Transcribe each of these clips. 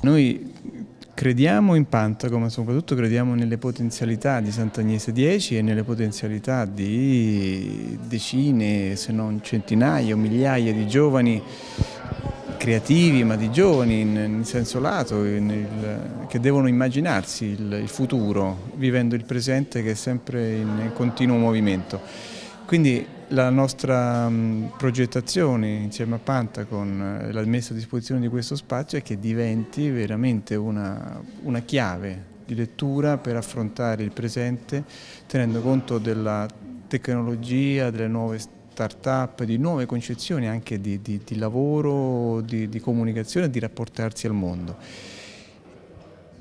Noi crediamo in Pantaco, ma soprattutto crediamo nelle potenzialità di Sant'Agnese 10 e nelle potenzialità di decine, se non centinaia o migliaia di giovani creativi, ma di giovani in, in senso lato, in il, che devono immaginarsi il, il, futuro, vivendo il presente che è sempre in continuo movimento. Quindi la nostra mm, progettazione insieme a Pantacon, eh, la messa a disposizione di questo spazio è che diventi veramente una, una chiave di lettura per affrontare il presente tenendo conto della tecnologia, delle nuove start-up, di nuove concezioni anche di, di, di lavoro, di, di comunicazione, di rapportarsi al mondo.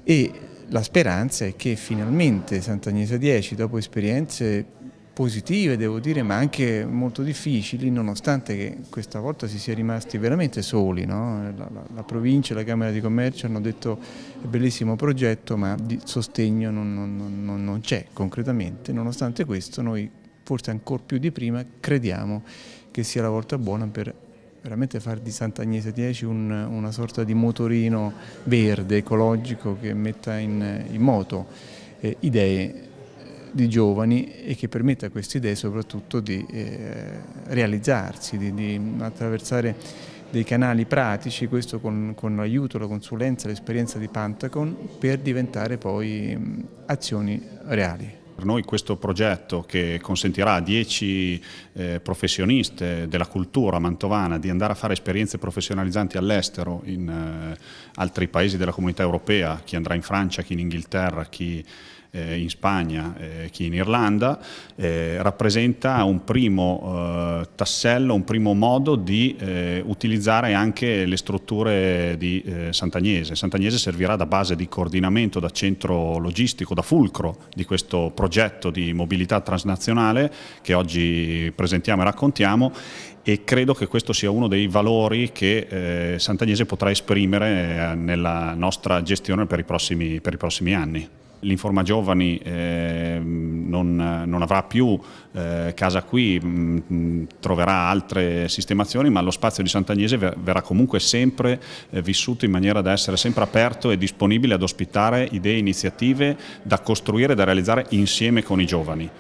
E la speranza è che finalmente Sant'Agnese 10, dopo esperienze positive devo dire ma anche molto difficili nonostante questa volta si sia rimasti veramente soli no? la, la, la, provincia e la Camera di Commercio hanno detto bellissimo progetto ma di sostegno non, non, non, non c'è concretamente nonostante questo noi forse ancora più di prima crediamo che sia la volta buona per veramente fare di Sant'Agnese 10 un, una sorta di motorino verde, ecologico che metta in, in moto eh, idee di giovani e che permetta a queste idee soprattutto di eh, realizzarsi, di, di, attraversare dei canali pratici, questo con, con l'aiuto, la consulenza, l'esperienza di Pantacon per diventare poi mh, azioni reali. Per noi questo progetto che consentirà a 10 eh, professioniste della cultura mantovana di andare a fare esperienze professionalizzanti all'estero in eh, altri paesi della comunità europea, chi andrà in Francia, chi in Inghilterra, chi eh, in Spagna eh, che in Irlanda, eh, rappresenta un primo eh, tassello, un primo modo di eh, utilizzare anche le strutture di Sant'Agnese. Sant'Agnese servirà da base di coordinamento, da centro logistico, da fulcro di questo progetto di mobilità transnazionale che oggi presentiamo e raccontiamo e credo che questo sia uno dei valori che eh, Sant'Agnese potrà esprimere eh, nella nostra gestione per i prossimi, per i prossimi anni. L'informa giovani eh, non, non, avrà più eh, casa qui, mh, mm, mm, troverà altre sistemazioni, ma lo spazio di Sant'Agnese ver verrà comunque sempre eh, vissuto in maniera da essere sempre aperto e disponibile ad ospitare idee, iniziative da costruire e da realizzare insieme con i giovani.